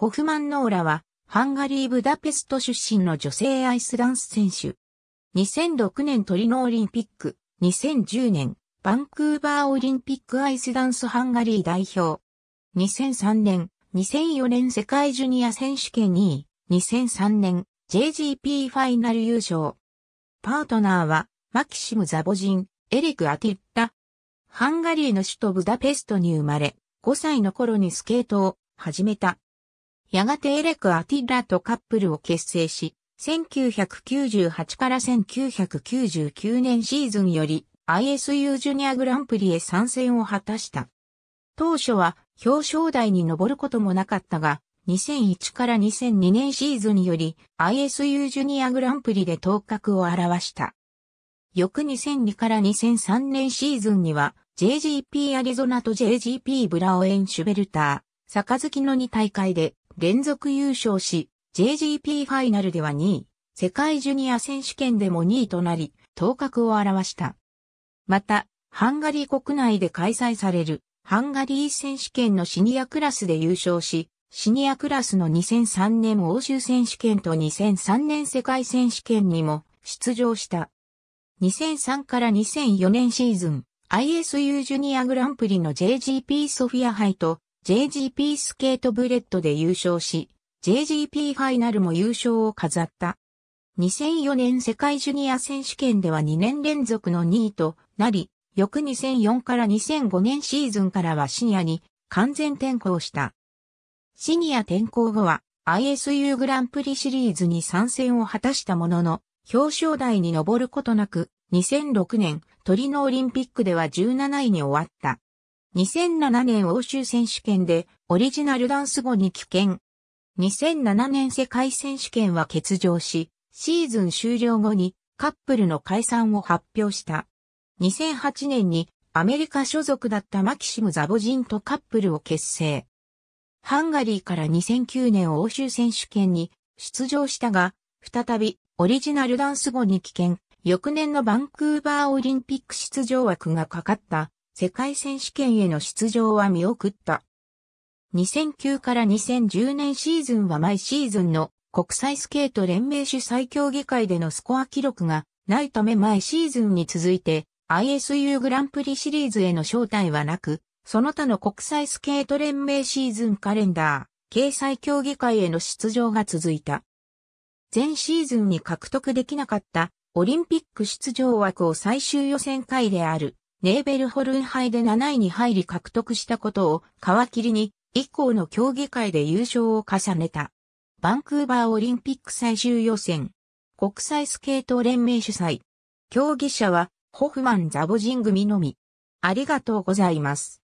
ホフマン・ノーラは、ハンガリー・ブダペスト出身の女性アイスダンス選手。2006年トリノオリンピック、2010年、バンクーバーオリンピックアイスダンスハンガリー代表。2003年、2004年世界ジュニア選手権2位、2003年 JGP ファイナル優勝。パートナーは、マキシム・ザボジン、エリク・アティッタ。ハンガリーの首都ブダペストに生まれ、5歳の頃にスケートを始めた。やがてエレク・アティラとカップルを結成し、1998から1999年シーズンより ISU ジュニアグランプリへ参戦を果たした。当初は表彰台に上ることもなかったが、2001から2002年シーズンより ISU ジュニアグランプリで頭角を現した。翌2002から2003年シーズンには JGP アリゾナと JGP ブラオエン・シュベルター、坂月の2大会で連続優勝し、JGP ファイナルでは2位、世界ジュニア選手権でも2位となり、頭角を表した。また、ハンガリー国内で開催される、ハンガリー選手権のシニアクラスで優勝し、シニアクラスの2003年欧州選手権と2003年世界選手権にも出場した。2003から2004年シーズン、ISU ジュニアグランプリの JGP ソフィア杯と JGP スケートブレッドで優勝し、JGP ファイナルも優勝を飾った。2004年世界ジュニア選手権では2年連続の2位となり、翌2004から2005年シーズンからはシニアに完全転向した。シニア転向後は ISU グランプリシリーズに参戦を果たしたものの、表彰台に上ることなく、2006年トリノオリンピックでは17位に終わった。2007年欧州選手権でオリジナルダンス後に棄権。2007年世界選手権は欠場し、シーズン終了後にカップルの解散を発表した。2008年にアメリカ所属だったマキシム・ザボジンとカップルを結成。ハンガリーから2009年欧州選手権に出場したが、再びオリジナルダンス後に棄権。翌年のバンクーバーオリンピック出場枠がかかった世界選手権への出場は見送った。2009から2010年シーズンは毎シーズンの国際スケート連盟主催協議会でのスコア記録がないため毎シーズンに続いて ISU グランプリシリーズへの招待はなく、その他の国際スケート連盟シーズンカレンダー、掲載協議会への出場が続いた。前シーズンに獲得できなかったオリンピック出場枠を最終予選会であるネーベルホルン杯で7位に入り獲得したことを皮切りに以降の競技会で優勝を重ねた。バンクーバーオリンピック最終予選。国際スケート連盟主催。競技者はホフマン・ザボジン組のみ。ありがとうございます。